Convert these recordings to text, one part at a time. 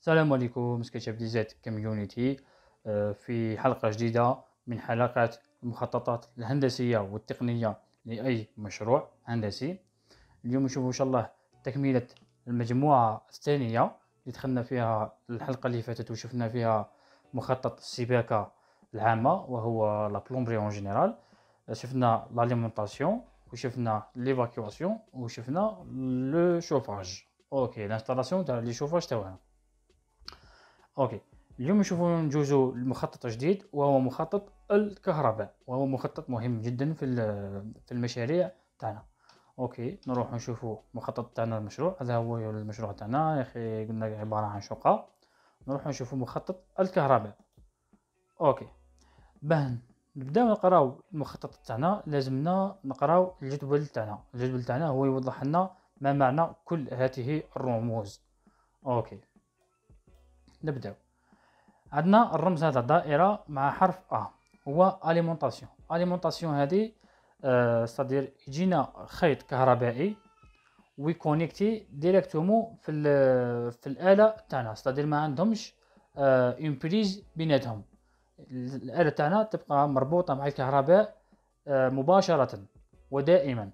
السلام عليكم سكتشاب ديزات كوميونيتي آه، في حلقة جديدة من حلقات المخططات الهندسية والتقنية لأي مشروع هندسي اليوم نشوف إن شاء الله تكملة المجموعة الثانية اللي دخلنا فيها الحلقة اللي فاتت وشفنا فيها مخطط السباكة العامة وهو لا بلومبري اون جينيرال شفنا لاليمونطاسيون وشفنا ليفاكواسيون وشفنا لو شوفاج اوكي لانستالاسيون تاع لي شوفاج تاعنا اوكي اليوم نشوفوا نجوزوا لمخطط جديد وهو مخطط الكهرباء وهو مخطط مهم جدا في في المشاريع تاعنا اوكي نروح نشوفوا مخطط تاعنا المشروع هذا هو المشروع تاعنا يا اخي قلنا عباره عن شقه نروح نشوفوا مخطط الكهرباء اوكي باه نبداو نقراو المخطط تاعنا لازمنا نقراو الجدول تاعنا الجدول تاعنا هو يوضح لنا ما معنى كل هاته الرموز اوكي نبداو عندنا الرمز هذا دائره مع حرف ا هو اليمونطاسيون اليمونطاسيون هذه آه ستادير يجينا خيط كهربائي ويكونيكتي ديريكتومو في في الاله تاعنا ستادير ما عندهمش آه اون بريز بيناتهم الاله تاعنا تبقى مربوطه مع الكهرباء آه مباشره ودائما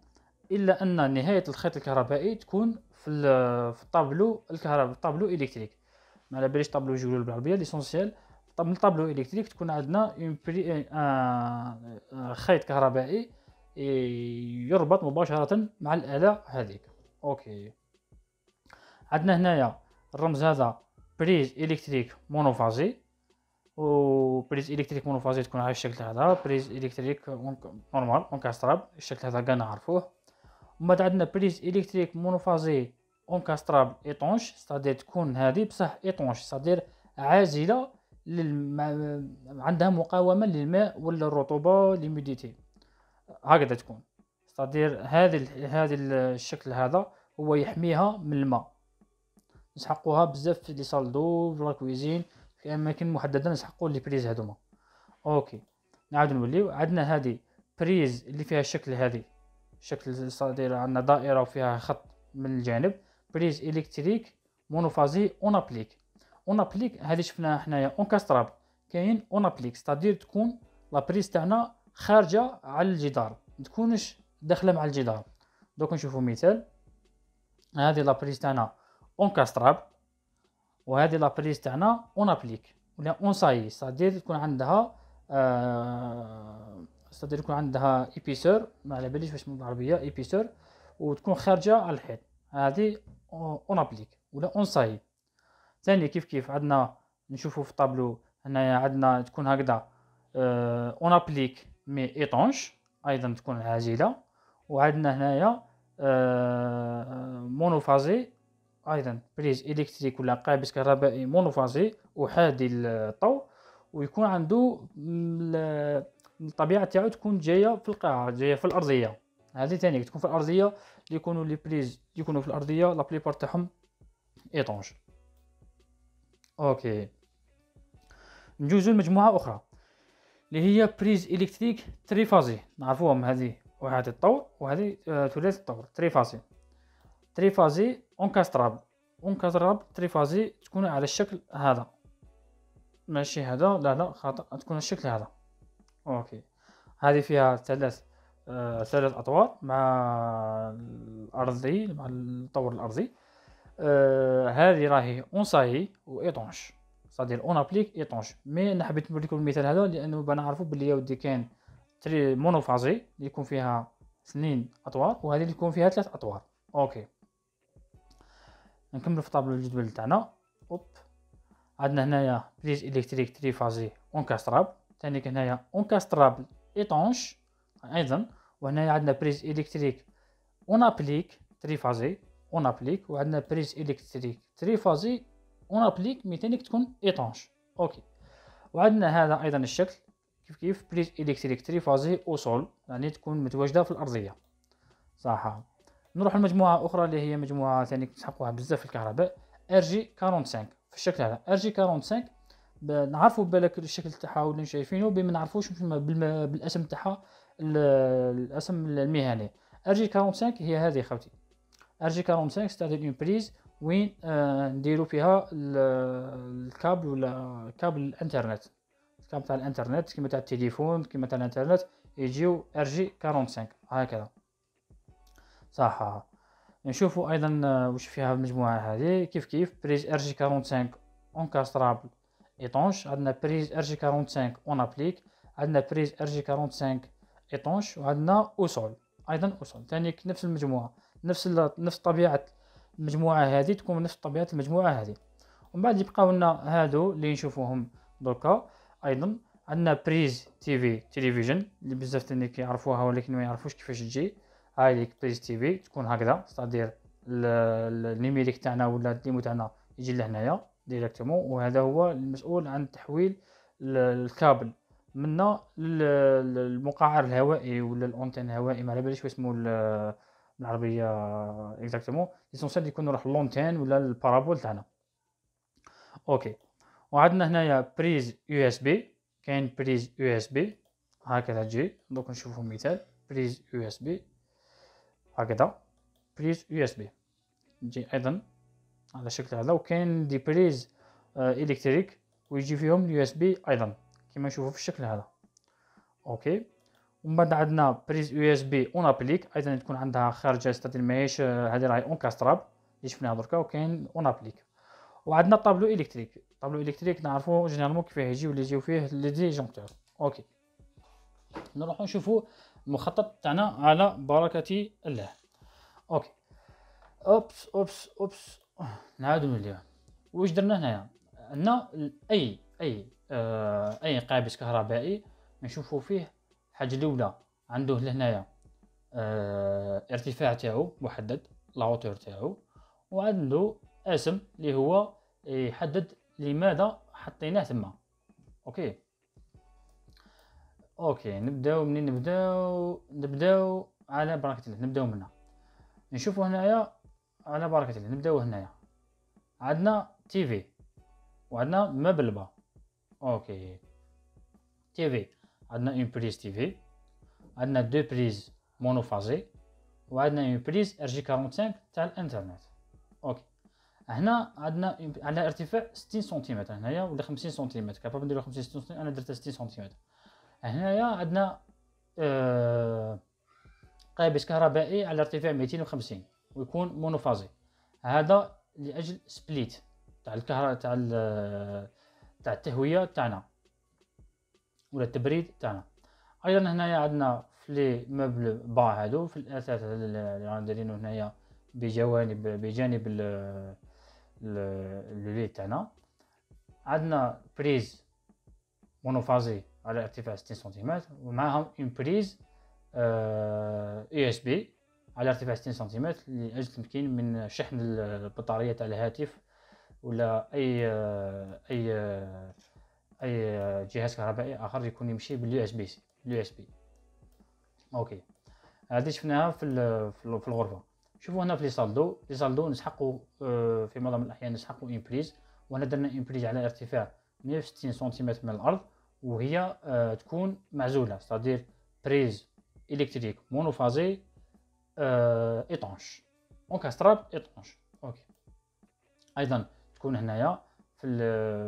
الا ان نهايه الخيط الكهربائي تكون في الطابلو الكهرباء الطابلو الكتريك ما على باليش طابلو جولول بالعربيه ليسونسيال طب من طابلو الكتريك تكون عندنا اون بري ان خيط كهربائي يربط مباشره مع الاله هذيك اوكي عندنا هنايا الرمز هذا بريز الكتريك مونوفازي و بريز الكتريك مونوفازي تكون على الشكل هذا بريز الكتريك نورمال اونكاستراب الشكل هذا كاع نعرفوه ومن بعد عندنا بريز الكتريك مونوفازي اونكاسترابل ايطونش ستادير تكون هذه بصح ايطونش ستادير عازله للم... عندها مقاومه للماء ولا الرطوبه ليميديتي هكذا تكون ستادير هذا هذا الشكل هذا هو يحميها من الماء نسحقوها بزاف في لي سال دو في لاكويزين في اماكن محدده نسحقو لي بريز هذوما اوكي نعاود نوليو عندنا هذه بريز اللي فيها الشكل هذه شكل ستادير عندنا دائره وفيها خط من الجانب بريز الكتريك مونوفازي اون ابليك اون ابليك هذه شفناها حنايا اون كاستراب كاين اون ابليك ستادير تكون لا بريز تاعنا خارجه على الجدار ما تكونش داخله مع الجدار دوك نشوفو مثال هذه لا بريز تاعنا اون كاستراب وهذه لا بريز تاعنا اون ابليك ولا اون ساي ستادير تكون عندها ستادير آه، يكون عندها ايبيسور ما على باليش واش بالعربية ايبيسور وتكون خارجه على الحيط هذه اون ابليك ولا اون ساي ثاني كيف كيف عندنا نشوفوا في الطابلو هنايا عندنا تكون هكذا آه، اون ابليك مي ايطونش ايضا تكون عاجله وعندنا هنايا آه، مونوفازي ايضا بريز الكتريك ولا قابس كهربائي مونوفازي احادي الطو ويكون عنده الطبيعه تاعو تكون جايه في القاعه جايه في الارضيه هذه ثاني تكون في الارضيه اللي يكونوا لي بليز يكونوا في الارضيه لا بليبار تاعهم ايطونج اوكي نجوزو لمجموعه اخرى اللي هي بريز الكتريك فازي نعرفوهم هذه وهذه الطور وهذه آه، ثلاث الطور تريفازي فازي اونكاستراب اونكاستراب فازي تكون على الشكل هذا ماشي هذا لا لا خطا تكون الشكل هذا اوكي هذه فيها ثلاث آه، ثلاث اطوار مع الارضي مع الطور الارضي آه، هذه راهي اونساي وايطونش صادير اون ابليك ايطونش مي انا حبيت نوريكم المثال هذا لانه بنا نعرفوا بلي ودي كاين تري مونوفازي اللي يكون فيها اثنين اطوار وهذه اللي يكون فيها ثلاث اطوار اوكي نكمل في طابلو الجدول تاعنا اوب عندنا هنايا بريز الكتريك تري فازي اونكاستراب ثاني هنايا اونكاستراب ايطونش ايضا وهنا عندنا بريز الكتريك اون ابليك تريفازي اون ابليك وعندنا بريز الكتريك تريفازي اون ابليك ميتانيك تكون ايطونش اوكي وعندنا هذا ايضا الشكل كيف كيف بريز الكتريك تريفازي او سول يعني تكون متواجده في الارضيه صح نروح لمجموعه اخرى اللي هي مجموعه ثاني تحقوها بزاف في الكهرباء ار جي 45 في الشكل هذا ار جي 45 نعرفوا بالك الشكل تاعها واللي شايفينه بما نعرفوش بالاسم تاعها الاسم المهني ار جي 45 هي هذه خوتي ار جي 45 ستادير اون بريز وين آه، نديرو فيها الكابل ولا كابل الانترنت الكابل تاع الانترنت كيما تاع التليفون كيما تاع الانترنت يجيو ار جي 45 هكذا صح نشوفوا ايضا آه، واش فيها المجموعه هذه كيف كيف بريز ار جي 45 انكاسترابل ايطونش عندنا بريز ار جي 45 اون ابليك عندنا بريز ار جي 45 ايطونش وعندنا اوسول ايضا اوسول ثاني نفس المجموعه نفس نفس طبيعه المجموعه هذه تكون نفس طبيعه المجموعه هذه ومن بعد يبقاو لنا هادو اللي نشوفوهم دوكا ايضا عندنا بريز تي في تلفزيون اللي بزاف تاني كيعرفوها ولكن ما يعرفوش كيفاش تجي هاي ليك بريز تي في تكون هكذا ستادير النيميريك تاعنا ولا الديمو تاعنا يجي لهنايا ديريكتومون وهذا هو المسؤول عن تحويل الكابل منا للمقعر الهوائي ولا الاونتين الهوائي ما على باليش اسمه بالعربيه اكزاكتومون ليسونسيال يكون راح لونتين ولا البارابول تاعنا اوكي وعندنا هنايا بريز يو اس بي كاين بريز يو اس بي هكذا تجي دوك نشوفو مثال بريز يو اس بي هكذا بريز يو اس بي تجي ايضا على الشكل هذا وكاين دي بريز الكتريك آه، ويجي فيهم اليو اس بي ايضا كما نشوفوا في الشكل هذا اوكي ومن بعد عندنا بريز يو اس بي اون ابليك ايضا تكون عندها خارجه استاذ ماهيش آه، هذه راهي اون كاستراب اللي شفناها دركا وكاين اون ابليك وعندنا طابلو الكتريك طابلو الكتريك نعرفو جينيرالمون كيفاه يجيو اللي يجيو فيه لي ديجونكتور اوكي نروحو نشوفو المخطط تاعنا على بركه الله اوكي اوبس اوبس اوبس نعاودو نوليو واش درنا هنايا عندنا اي اي آه، اي قابس كهربائي نشوفو فيه حاجه الاولى عنده لهنايا آه ارتفاع تاعو محدد لاوتور تاعو وعنده اسم اللي هو يحدد لماذا حطيناه تما اوكي اوكي نبداو منين نبداو نبداو على بركه الله نبداو منها نشوفو هنايا على بركه الله نبداو هنايا عندنا تي في وعندنا مبلبه اوكي تيفي عندنا اون بريز تيفي عندنا دو بريز مونوفازي وعندنا اون بريز ار جي 45 تاع الانترنت اوكي هنا عندنا عندنا ارتفاع 60 سنتيمتر هنايا ولا 50 سنتيمتر كابا نديرو 50 سنتيمتر انا درتها 60 سنتيمتر هنايا عندنا قابس كهربائي على ارتفاع 250 ويكون مونوفازي هذا لاجل سبليت تاع الكهرباء تاع تاع التهويه تاعنا ولا التبريد تاعنا ايضا هنايا عندنا في لي موبل با هادو في الاساس اللي رانا دايرينو هنايا بجوانب بجانب ال لولي تاعنا عندنا بريز مونوفازي على ارتفاع 60 سنتيمتر ومعهم اون بريز اي اس بي على ارتفاع 60 سنتيمتر لاجل التمكين من شحن البطاريه تاع الهاتف ولا اي اي اي جهاز كهربائي اخر يكون يمشي باليو اس بي سي اليو اس بي اوكي هذه شفناها في في الغرفه شوفوا هنا في لي سالدو لي سالدو نسحقوا آه، في معظم الاحيان نسحقوا امبريز وهنا درنا امبريز على ارتفاع 160 سنتيمتر من الارض وهي آه، تكون معزوله ستادير بريز الكتريك مونوفازي ايطونش دونك ستراب ايطونش اوكي ايضا تكون هنايا في الـ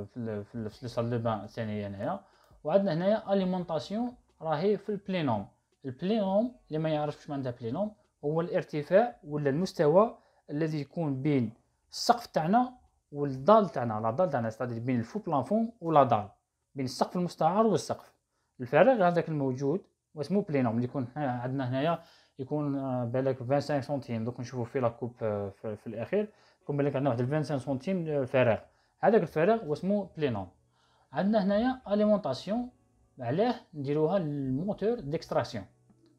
في الـ في, الـ في لو دو بان الثانيه هنايا وعندنا هنايا اليمونطاسيون راهي في البلينوم البلينوم اللي ما يعرفش ما عندها بلينوم هو الارتفاع ولا المستوى الذي يكون بين السقف تاعنا والدال تاعنا لا دال تاعنا ستادير بين الفو بلافون ولا دال بين السقف المستعار والسقف الفراغ هذاك الموجود واسمو بلينوم اللي يكون عندنا هنايا يكون آه، بالك 25 سنتيم دوك نشوفو فيه لاكوب آه، في, في الاخير كون بالك عندنا واحد 25 سنتيم فراغ هذاك الفراغ واسمو بلينون عندنا هنايا اليمونطاسيون علاه نديروها للموتور ديكستراكسيون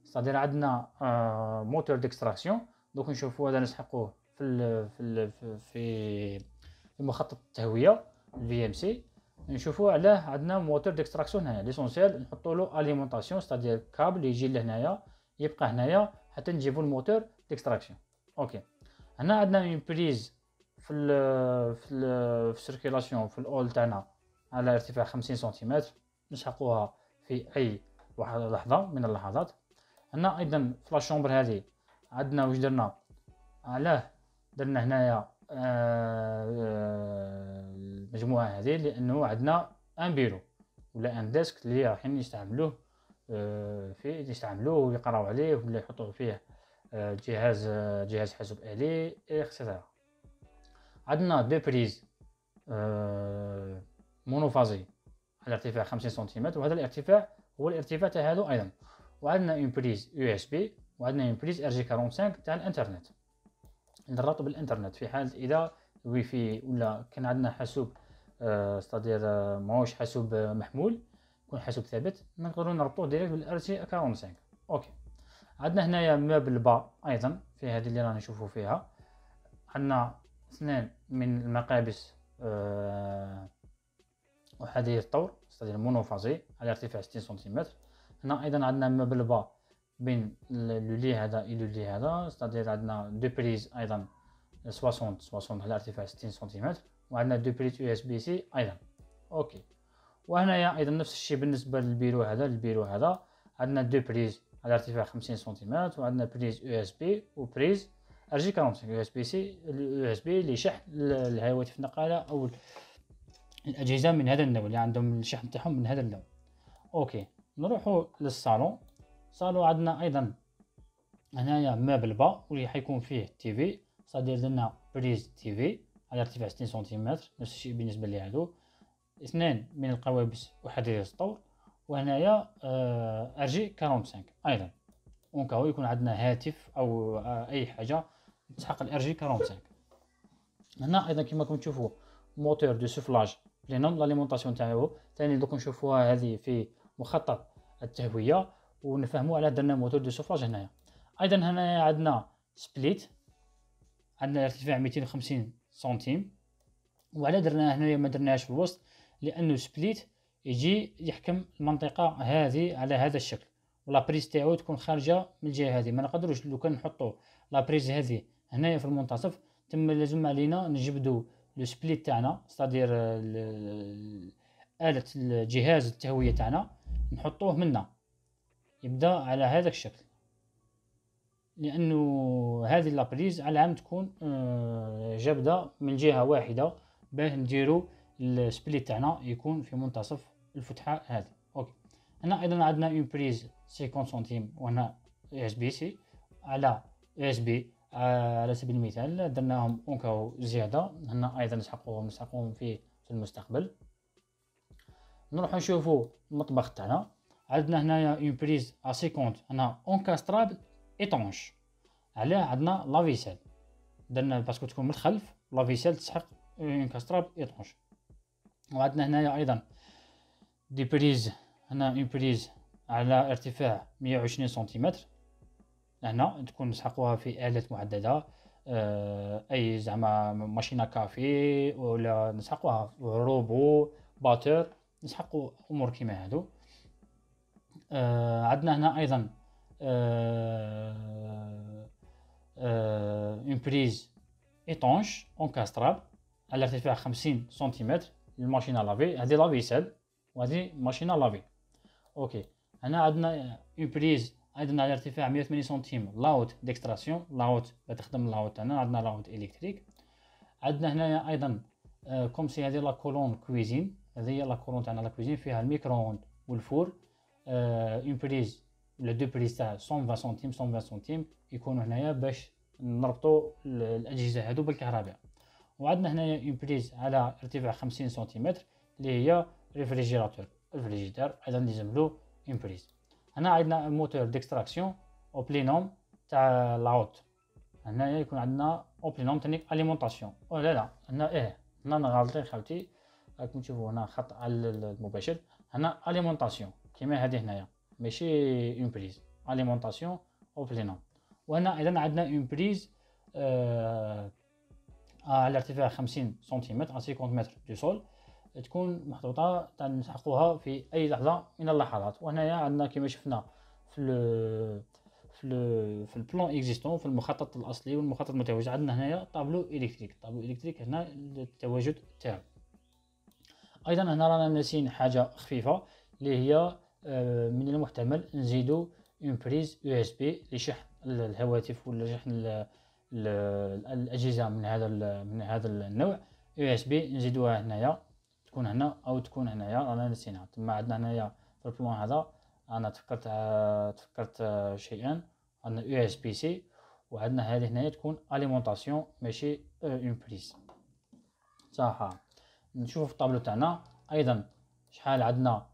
صادير عندنا آه، موتور ديكستراكسيون دوك نشوفو هذا نسحقوه في في في في مخطط التهويه الفي ام سي نشوفوا علاه عندنا موتور ديكستراكسيون هنايا ليسونسيال نحطوا له اليمونطاسيون ستادير كابل يجي لهنايا يبقى هنايا حتى نجيبو الموتور ديكستراكسيون اوكي هنا عندنا اون بريز في الـ في الـ في السيركيلاسيون في الاول تاعنا على ارتفاع 50 سنتيمتر نسحقوها في اي واحد لحظه من اللحظات هنا ايضا في لاشومبر هذه عندنا واش درنا علاه درنا هنايا المجموعه آه، هذه لانه عندنا ان بيرو ولا ان ديسك اللي راحين يستعملوه آه، في يستعملوه ويقراو عليه ولا يحطوا فيه آه، جهاز جهاز حاسوب آلي اكسترا إيه، عندنا دو بريز مونوفازي على ارتفاع 50 سنتيمتر وهذا الارتفاع هو الارتفاع تاع هادو ايضا وعندنا اون بريز يو اس بي وعندنا اون بريز ار جي 45 تاع الانترنت نربط بالانترنت في حاله اذا الوي في ولا كان عندنا حاسوب ستادير آه، آه، ماهوش حاسوب آه، محمول يكون حاسوب ثابت نقدرو نربطوه ديريكت بالار جي 45 اوكي عندنا هنايا موبل با ايضا في هذه اللي رانا نشوفو فيها عندنا اثنان من المقابس أحادية الطور استاذ المونوفازي على ارتفاع 60 سنتيمتر هنا أيضا عندنا ما بالبا بين لو لي هذا إلى لي هذا استاذ عندنا دو بريز أيضا 60 60 على ارتفاع 60 سنتيمتر وعندنا دو بريز يو اس بي سي أيضا أوكي وهنايا أيضا نفس الشيء بالنسبة للبيرو هذا البيرو هذا عندنا دو بريز على ارتفاع 50 سنتيمتر وعندنا بريز يو اس بي وبريز ار جي 45 يو اس بي سي يو اس بي لشحن الهواتف النقاله او الاجهزه من هذا النوع اللي عندهم الشحن تاعهم من هذا النوع اوكي نروحوا للصالون صالون عندنا ايضا هنايا ما با واللي حيكون فيه تي في صادير لنا بريز تي في على ارتفاع 60 سنتيمتر نفس الشيء بالنسبه لهادو اثنان من القوابس وحدي السطور وهنايا ار جي 45 ايضا اون يكون عندنا هاتف او آه، اي حاجه تحقق الار جي 45 هنا ايضا كما راكم تشوفوا موتور دو سوفلاج بلينوم لاليمونطاسيون تاعو ثاني دوك نشوفوها هذه في مخطط التهويه ونفهموا على درنا موتور دو سوفلاج هنايا ايضا هنايا عندنا سبليت عندنا ارتفاع 250 سنتيم وعلى درنا هنايا ما درناهاش في الوسط لانه سبليت يجي يحكم المنطقه هذه على هذا الشكل ولا بريز تاعو تكون خارجه من الجهه هذه ما نقدروش لو كان نحطو لا بريز هذه هنايا في المنتصف تم لازم علينا نجبدو لو سبليت تاعنا ستادير آه، آلة الجهاز التهوية تاعنا نحطوه منا يبدا على هذاك الشكل لانه هذه لابريز على العام تكون آه، جبدة من جهه واحده باه نديرو السبليت تاعنا يكون في منتصف الفتحه هذه اوكي هنا ايضا عندنا اون بريز 50 سنتيم وهنا إيه اس بي سي على إيه اس بي على سبيل المثال درناهم اونكاو زياده هنا ايضا نسحقوهم نسحقوهم فيه في المستقبل نروحو نشوفو المطبخ تاعنا عندنا هنايا اون بريز ا 50 هنا اونكاسترابل ايطونش علاه عندنا لا فيسيل درنا باسكو تكون من الخلف لا فيسيل تسحق اونكاستراب كاسترابل ايطونش وعندنا هنايا ايضا دي بريز هنا اون بريز على ارتفاع 120 سنتيمتر هنا تكون نسحقوها في آلات محددة آه، أي زعما ماشينة كافي ولا نسحقوها روبو باتر نسحقو أمور كيما هادو آه، عندنا هنا أيضا اون بريز ايطونش كاستراب على ارتفاع خمسين سنتيمتر الماشينة لافي هذه لافي سيل وهذه ماشينة لافي اوكي هنا عندنا اون بريز ايضا على ارتفاع 180 سنتيم لاوت ديكستراسيون لاوت تخدم لاوت تاعنا عندنا لاوت الكتريك عندنا هنايا ايضا آه، كوم سي هذه لا كولون كويزين هذه هي لا كولون تاعنا لا كويزين فيها اوند والفور اون بريز ولا دو بريز تاع 120 سنتيم 120 سنتيم يكونوا هنايا باش نربطوا الاجهزه هادو بالكهرباء وعندنا هنايا اون بريز على ارتفاع 50 سنتيمتر اللي هي ريفريجيراتور الفريجيدار ايضا لازم له اون بريز هنا عندنا موتور ديكستراكسيون او بلينوم تاع لاوت هنايا يكون عندنا او بلينوم تانيك اليمونطاسيون او لا لا هنا ايه هنا انا غلطان خاوتي راكم تشوفوا هنا خط على المباشر هنا اليمونطاسيون كيما هذه هنايا ماشي اون بريز اليمونطاسيون او بلينوم وهنا اذا عندنا اون آه، بريز آه على ارتفاع 50 سنتيمتر على 50 متر دو سول تكون محطوطه نسحقوها في اي لحظه من اللحظات وهنايا عندنا كما شفنا في ال في ال في البلان اكزيستون في المخطط الاصلي والمخطط المتوج عندنا هنايا طابلو الكتريك طابلو الكتريك هنا التواجد تاعو ايضا هنا رانا ناسين حاجه خفيفه اللي هي آه، من المحتمل نزيدو اون بريز يو اس بي لشحن الهواتف ولا شحن الاجهزه من هذا من هذا النوع يو اس بي نزيدوها هنايا تكون هنا او تكون هنايا رانا نسيناها تما عندنا هنايا في البلان هذا انا تفكرت تفكرت آه، شيئين عندنا يو اس بي سي وعندنا هذه هنايا تكون اليمونطاسيون ماشي اون آه، بريز صح نشوف في الطابلو تاعنا ايضا شحال عندنا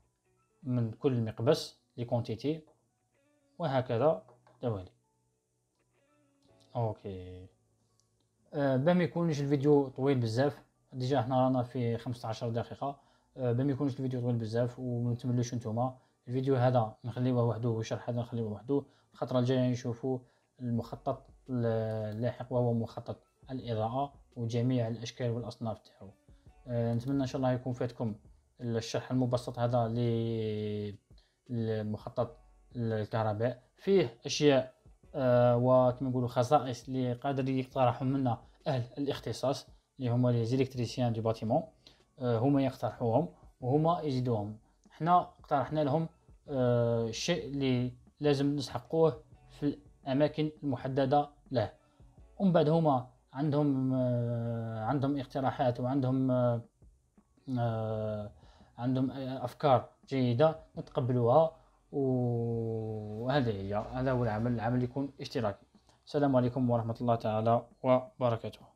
من كل مقبس لي كونتيتي وهكذا دوالي اوكي أه باه ما يكونش الفيديو طويل بزاف ديجا حنا رانا في 15 دقيقه باه بما يكونش الفيديو طويل بزاف وما نتملوش نتوما الفيديو هذا نخليوه وحده والشرح هذا نخليوه وحده الخطره الجايه نشوفوا المخطط اللاحق وهو مخطط الاضاءه وجميع الاشكال والاصناف تاعو أه، نتمنى ان شاء الله يكون فاتكم الشرح المبسط هذا للمخطط الكهرباء فيه اشياء أه، وكما نقولوا خصائص اللي قادر يقترحوا منا اهل الاختصاص اللي هما لي زيليكتريسيان دو باتيمون آه، هما يقترحوهم وهما يزيدوهم حنا اقترحنا لهم الشيء آه، اللي لازم نسحقوه في الاماكن المحدده له ومن بعد هما عندهم آه، عندهم اقتراحات وعندهم عندهم افكار جيده نتقبلوها وهذا هي هذا هو العمل العمل يكون اشتراكي السلام عليكم ورحمه الله تعالى وبركاته